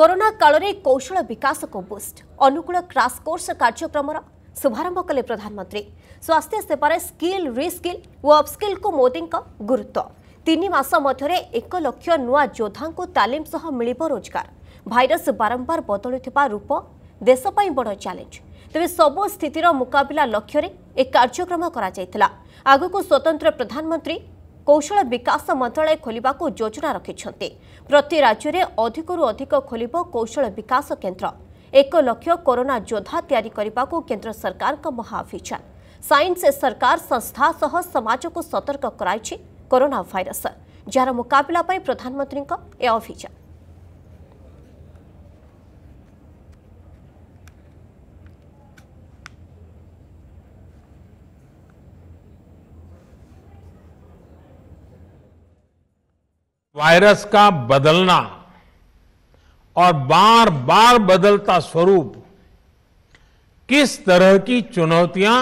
corona କାଳରେ କୌଶଳ ବିକାଶକୁ ବୁଷ୍ଟ ଅନୁକୂଳ କ୍ରାସ୍ କୋର୍ସ କାର୍ଯ୍ୟକ୍ରମର ଶୁଭାରମ୍ଭ କଲେ ପ୍ରଧାନମନ୍ତ୍ରୀ ସ୍ୱାସ୍ଥ୍ୟ ସେବାରେ ସ୍କିଲ୍ ରିସ୍କିଲ୍ ଓ ଅପସ୍କିଲ୍କୁ ମୋଦିଙ୍କ ଗୁରୁତ୍ୱ ତିନି ମାସ ମଧ୍ୟରେ ଏକ ଲକ୍ଷ ନୂଆ ଯୋଦ୍ଧାଙ୍କୁ ତାଲିମ ସହ ମିଳିବ ରୋଜଗାର ଭାଇରସ୍ ବାରମ୍ବାର ବଦଳୁଥିବା ରୂପ ଦେଶ ପାଇଁ ବଡ଼ ଚ୍ୟାଲେଞ୍ଜ ତେବେ ସବୁ ସ୍ଥିତିର ମୁକାବିଲା ଲକ୍ଷ୍ୟରେ ଏ କାର୍ଯ୍ୟକ୍ରମ କରାଯାଇଥିଲା ଆଗକୁ ସ୍ୱତନ୍ତ୍ର ପ୍ରଧାନମନ୍ତ୍ରୀ କୌଶଳ ବିକାଶ ମନ୍ତ୍ରଣାଳୟ ଖୋଲିବାକୁ ଯୋଜନା ରଖିଛନ୍ତି ପ୍ରତି ରାଜ୍ୟରେ ଅଧିକରୁ ଅଧିକ ଖୋଲିବ କୌଶଳ ବିକାଶ କେନ୍ଦ୍ର ଏକ ଲକ୍ଷ କରୋନା ଯୋଦ୍ଧା ତିଆରି କରିବାକୁ କେନ୍ଦ୍ର ସରକାରଙ୍କ ମହାଅଭିଯାନ ସାଇନ୍ସ ସରକାର ସଂସ୍ଥା ସହ ସମାଜକୁ ସତର୍କ କରାଇଛି କରୋନା ଭାଇରସ ଯାହାର ମୁକାବିଲା ପାଇଁ ପ୍ରଧାନମନ୍ତ୍ରୀଙ୍କ ଏ ଅଭିଯାନ वायरस का बदलना और बार बार बदलता स्वरूप किस तरह की चुनौतियां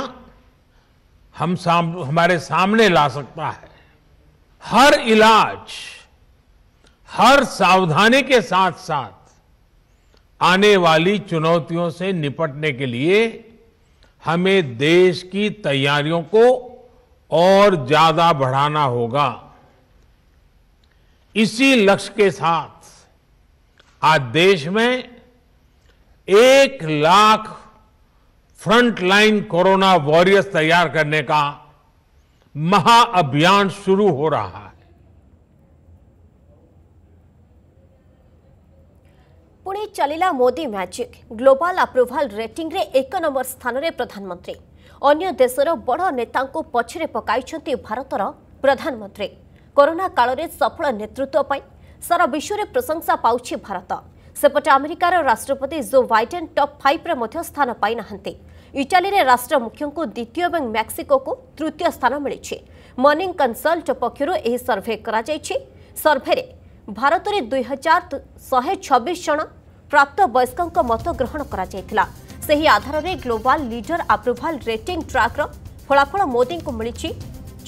हम साम, हमारे सामने ला सकता है हर इलाज हर सावधानी के साथ साथ आने वाली चुनौतियों से निपटने के लिए हमें देश की तैयारियों को और ज्यादा बढ़ाना होगा इसी लक्ष्य के साथ आज देश में एक लाख फ्रंटलाइन कोरोना वॉरियर्स तैयार करने का महाअभियान शुरू हो रहा है पुणे चलिला Modi magic global approval rating रे एक नंबर स्थान रे प्रधानमंत्री अन्य देशर बड़ नेता पछे पकड़ भारत प्रधानमंत्री କରୋନା କାଳରେ ସଫଳ ନେତୃତ୍ୱ ପାଇଁ ସାରା ବିଶ୍ୱରେ ପ୍ରଶଂସା ପାଉଛି ଭାରତ ସେପଟେ ଆମେରିକାର ରାଷ୍ଟ୍ରପତି ଜୋ ବାଇଡେନ୍ ଟପ୍ ଫାଇଭ୍ରେ ମଧ୍ୟ ସ୍ଥାନ ପାଇନାହାନ୍ତି ଇଟାଲୀରେ ରାଷ୍ଟ୍ର ମୁଖ୍ୟଙ୍କୁ ଦ୍ୱିତୀୟ ଏବଂ ମେକ୍ସିକୋକୁ ତୃତୀୟ ସ୍ଥାନ ମିଳିଛି ମର୍ଣ୍ଣିଂ କନ୍ସଲ୍ଟ ପକ୍ଷରୁ ଏହି ସର୍ଭେ କରାଯାଇଛି ସର୍ଭେରେ ଭାରତରେ ଦୁଇ ହଜାର ଶହେ ଛବିଶ ଜଣ ପ୍ରାପ୍ତ ବୟସ୍କଙ୍କ ମତ ଗ୍ରହଣ କରାଯାଇଥିଲା ସେହି ଆଧାରରେ global leader approval rating tracker ଫଳାଫଳ ମୋଦିଙ୍କୁ ମିଳିଛି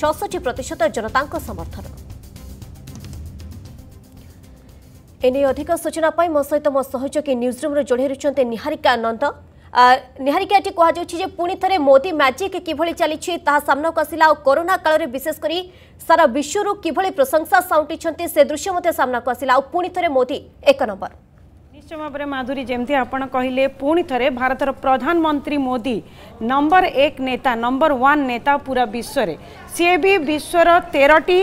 ଛଅଷଠି ପ୍ରତିଶତ ଜନତାଙ୍କ ସମର୍ଥନ ଏନେଇ ଅଧିକ ସୂଚନା ପାଇଁ ମୋ ସହିତ ମୋ ସହଯୋଗୀ ନ୍ୟୁଜ୍ରୁମ୍ରୁ ଯୋଡ଼ି ହେଉଛନ୍ତି ନିହାରିକା ନନ୍ଦ ନିହାରିକା ଏଠି କୁହାଯାଉଛି ଯେ ପୁଣି ଥରେ ମୋଦି ମ୍ୟାଜିକ୍ କିଭଳି ଚାଲିଛି ତାହା ସାମ୍ନାକୁ ଆସିଲା ଆଉ କରୋନା କାଳରେ ବିଶେଷ କରି ସାରା ବିଶ୍ୱରୁ କିଭଳି ପ୍ରଶଂସା ସାଉଣ୍ଟିଛନ୍ତି ସେ ଦୃଶ୍ୟ ମଧ୍ୟ ସାମ୍ନାକୁ ଆସିଲା ଆଉ ପୁଣି ଥରେ ମୋଦି ଏକ ନମ୍ବର ନିଶ୍ଚୟ ଭାବରେ ମାଧୁରୀ ଯେମିତି ଆପଣ କହିଲେ ପୁଣି ଥରେ ଭାରତର ପ୍ରଧାନମନ୍ତ୍ରୀ ମୋଦି ନମ୍ବର ଏକ ନେତା ନମ୍ବର ୱାନ୍ ନେତା ପୁରା ବିଶ୍ୱରେ ସିଏ ବି ବିଶ୍ୱର ତେରଟି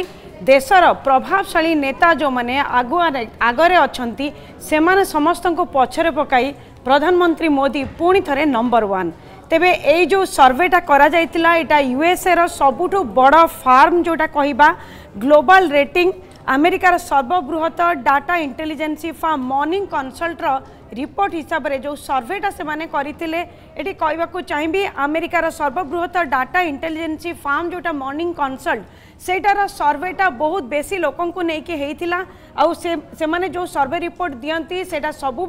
ଦେଶର ପ୍ରଭାବଶାଳୀ ନେତା ଯେଉଁମାନେ ଆଗୁଆ ଆଗରେ ଅଛନ୍ତି ସେମାନେ ସମସ୍ତଙ୍କୁ ପଛରେ ପକାଇ ପ୍ରଧାନମନ୍ତ୍ରୀ ମୋଦି ପୁଣି ଥରେ ନମ୍ବର ୱାନ୍ ତେବେ ଏଇ ଯେଉଁ ସର୍ଭେଟା କରାଯାଇଥିଲା ଏଇଟା ୟୁଏସ୍ଏର ସବୁଠୁ ବଡ଼ ଫାର୍ମ ଯେଉଁଟା କହିବା ଗ୍ଲୋବାଲ୍ ରେଟିଂ ଆମେରିକାର ସର୍ବବୃହତ ଡାଟା ଇଣ୍ଟେଲିଜେନ୍ସି ଫାର୍ମ ମର୍ଣ୍ଣିଂ କନସଲ୍ଟର रिपोर्ट हिसाब से जो सर्वेटा से माने करते ये कहवाक चाहिए आमेरिकार सर्वबृहत डाटा इंटेलीजेन्सी फार्म जोटा मर्णिंग कनसल्ट सेटार सर्वेटा बहुत बेसी लोक होता आने जो सर्वे रिपोर्ट दिखती से सब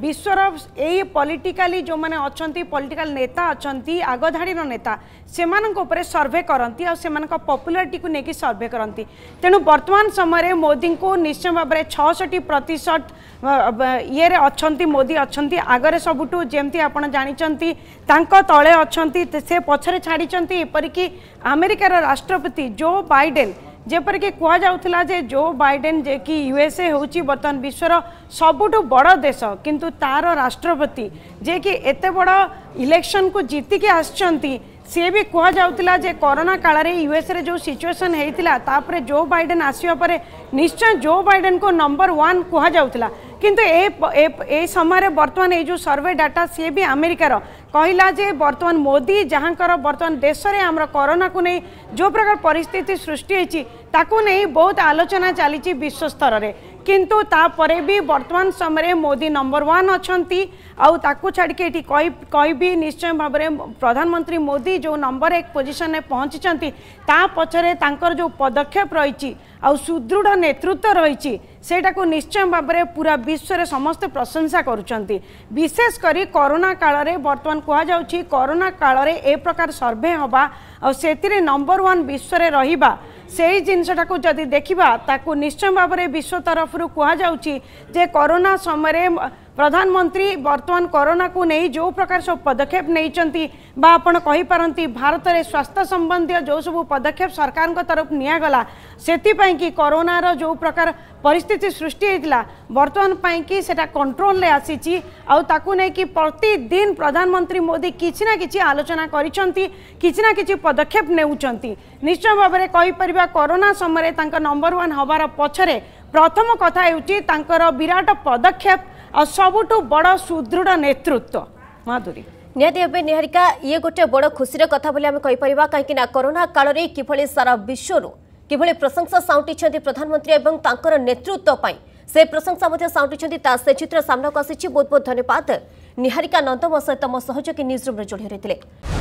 विश्वर यही पॉलिटिकली जो मैंने अच्छा पॉलिटिकल नेता अच्छा आगधाड़ी नेता से मैं सर्वे करती आम पपुलारीटी को लेकिन सर्वे करती तेणु बर्तमान समय मोदी को निश्चय भाव में छठी प्रतिशत इे अच्छा अच्छा मोदी अच्छा आगे सबुठ जमी आप जानते तले अच्छा से पचर छाड़परिक आमेरिकार राष्ट्रपति जो बैडेन जपरिकी कहला जो बैडेन जे कि यूएसए हूँ बर्तमान विश्वर सबुठ बड़ देश कितु तार राष्ट्रपति जे कि एत बड़ इलेक्शन को जीतिक आए भी कहला करोना काल में यूएसए जो सिचुएसन होता जो बैडेन आसवापर निश्चय जो बैडेन को नंबर वन कहला কিন্তু এ এই সময় বর্তমান এই যে সর্ভে ডাটা সি বি আমেরিকার কহিলা যে বর্তমান মোদি যাহাঙ্কর বর্তমান দেশে আমার করোনা কু যে প্রকার পরিস্থিতি সৃষ্টি হয়েছি তাকে নিয়ে বহু আলোচনা চালিছি বিশ্বস্তরের କିନ୍ତୁ ତାପରେ ବି ବର୍ତ୍ତମାନ ସମୟରେ ମୋଦି ନମ୍ବର ୱାନ୍ ଅଛନ୍ତି ଆଉ ତାକୁ ଛାଡ଼ିକି ଏଠି କହିବି ନିଶ୍ଚୟ ଭାବରେ ପ୍ରଧାନମନ୍ତ୍ରୀ ମୋଦି ଯେଉଁ ନମ୍ବର ଏକ ପୋଜିସନରେ ପହଞ୍ଚିଛନ୍ତି ତା ପଛରେ ତାଙ୍କର ଯେଉଁ ପଦକ୍ଷେପ ରହିଛି ଆଉ ସୁଦୃଢ଼ ନେତୃତ୍ୱ ରହିଛି ସେଇଟାକୁ ନିଶ୍ଚୟ ଭାବରେ ପୁରା ବିଶ୍ୱରେ ସମସ୍ତେ ପ୍ରଶଂସା କରୁଛନ୍ତି ବିଶେଷ କରି କରୋନା କାଳରେ ବର୍ତ୍ତମାନ କୁହାଯାଉଛି କରୋନା କାଳରେ ଏ ପ୍ରକାର ସର୍ଭେ ହେବା ଆଉ ସେଥିରେ ନମ୍ବର ୱାନ୍ ବିଶ୍ୱରେ ରହିବା সেই জিনিসটাকে যদি দেখা তাকে নিশ্চয় ভাবে বিশ্ব তরফর কুহযাচ্ছে যে করোনা সময় प्रधानमंत्री बर्तमान कोरोना को नहीं जो प्रकार सब पदक्षेप नहीं आपण भारत में स्वास्थ्य संबंधी जो सब पदक्षेप सरकार तरफ निगला से कि कोरोनार जो प्रकार परिस्थिति सृष्टि होता बर्तमान पाई से कंट्रोल आसी कि प्रतिदिन प्रधानमंत्री मोदी किसी ना कि आलोचना करना कि पदक्षेप नेउछंती निश्चय भाव में कहीपर कोरोना समय नंबर वन हबार पक्ष प्रथम कथा विराट पदक्षेप আসবটো বড় শূদ্রণ নেতৃত্ব মাধুরী নেতি হবে নিহারিকা ই গটে বড় খুশিৰ কথা বুলি আমি ক'ই পৰিবা কাৰকি না কৰোনা কালৰেই কিভলে সারা বিশ্বৰ কিভলে প্ৰশংসা সাউটিছந்தி প্ৰধানমন্ত্ৰী আৰু তাকৰ নেতৃত্ব পাই সে প্ৰশংসা বদ্য সাউটিছந்தி তাৰ সে चित्र সামন কাছিচ বহুত বহুত ধন্যবাদ নিহারিকা অনন্তম সত্তম সহযোগী নিউজ ৰুম ৰ জড়িত হৈ থিলে